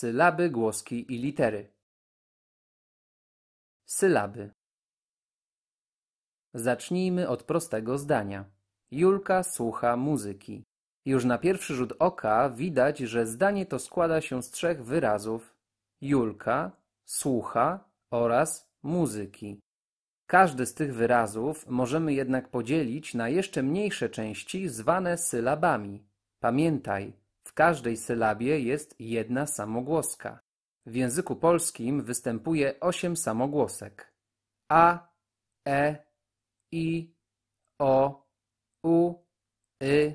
sylaby, głoski i litery. Sylaby. Zacznijmy od prostego zdania. Julka słucha muzyki. Już na pierwszy rzut oka widać, że zdanie to składa się z trzech wyrazów: Julka, słucha oraz muzyki. Każdy z tych wyrazów możemy jednak podzielić na jeszcze mniejsze części zwane sylabami. Pamiętaj, w każdej sylabie jest jedna samogłoska. W języku polskim występuje osiem samogłosek: a, e, i, o, u, y,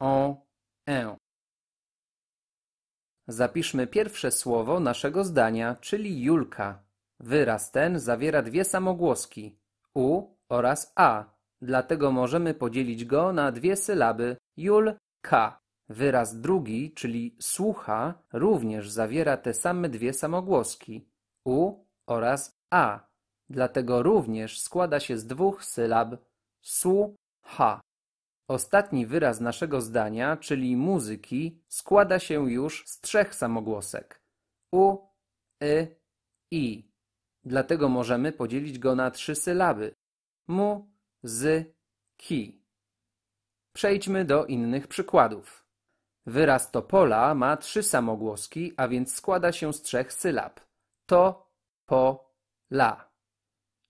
o, e. Zapiszmy pierwsze słowo naszego zdania, czyli Julka. Wyraz ten zawiera dwie samogłoski u oraz a, dlatego możemy podzielić go na dwie sylaby Julka. Wyraz drugi, czyli słucha, również zawiera te same dwie samogłoski u oraz a, dlatego również składa się z dwóch sylab su-ha. Ostatni wyraz naszego zdania, czyli muzyki, składa się już z trzech samogłosek u, y, i. Dlatego możemy podzielić go na trzy sylaby mu, z, ki. Przejdźmy do innych przykładów. Wyraz topola ma trzy samogłoski, a więc składa się z trzech sylab. To, po, la.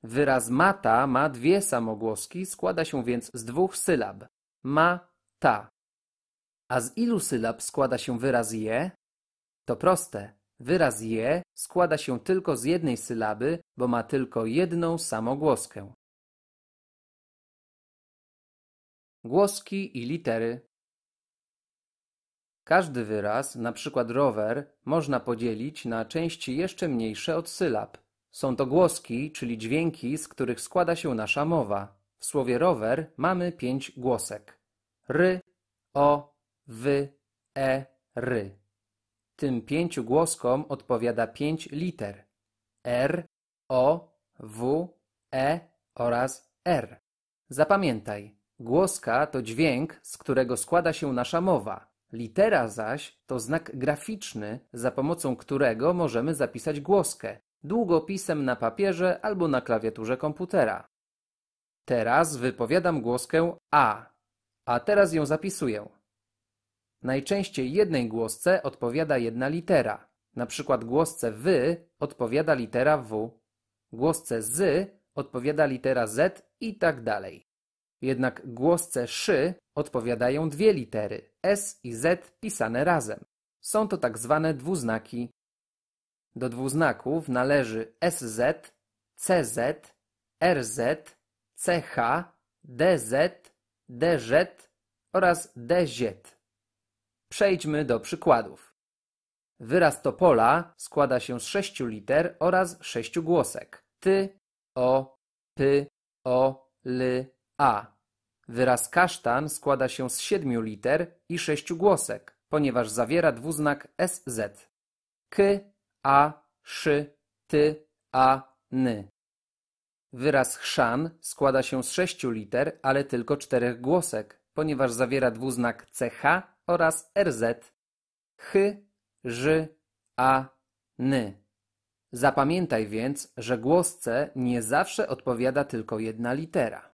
Wyraz mata ma dwie samogłoski, składa się więc z dwóch sylab. Ma, ta. A z ilu sylab składa się wyraz je? To proste. Wyraz je składa się tylko z jednej sylaby, bo ma tylko jedną samogłoskę. Głoski i litery każdy wyraz, na przykład rower, można podzielić na części jeszcze mniejsze od sylab. Są to głoski, czyli dźwięki, z których składa się nasza mowa. W słowie rower mamy pięć głosek. Ry, o, wy, e, ry. Tym pięciu głoskom odpowiada pięć liter. R, o, w, e oraz r. Zapamiętaj, głoska to dźwięk, z którego składa się nasza mowa. Litera zaś to znak graficzny, za pomocą którego możemy zapisać głoskę, długopisem na papierze albo na klawiaturze komputera. Teraz wypowiadam głoskę A, a teraz ją zapisuję. Najczęściej jednej głosce odpowiada jedna litera. Na przykład głosce wy odpowiada litera W, głosce z odpowiada litera Z i tak dalej. Jednak głosce szy odpowiadają dwie litery S i Z pisane razem. Są to tak zwane dwuznaki. Do dwuznaków należy SZ, CZ, RZ, CH, DZ, DZ oraz DZ. Przejdźmy do przykładów. Wyraz topola składa się z sześciu liter oraz sześciu głosek. Ty, o, py, o, ly, a. Wyraz kasztan składa się z siedmiu liter i sześciu głosek, ponieważ zawiera dwuznak sz. K, a, szy, ty, a, ny. Wyraz chrzan składa się z sześciu liter, ale tylko czterech głosek, ponieważ zawiera dwuznak ch oraz rz. Ch, ży, a, ny. Zapamiętaj więc, że głosce nie zawsze odpowiada tylko jedna litera.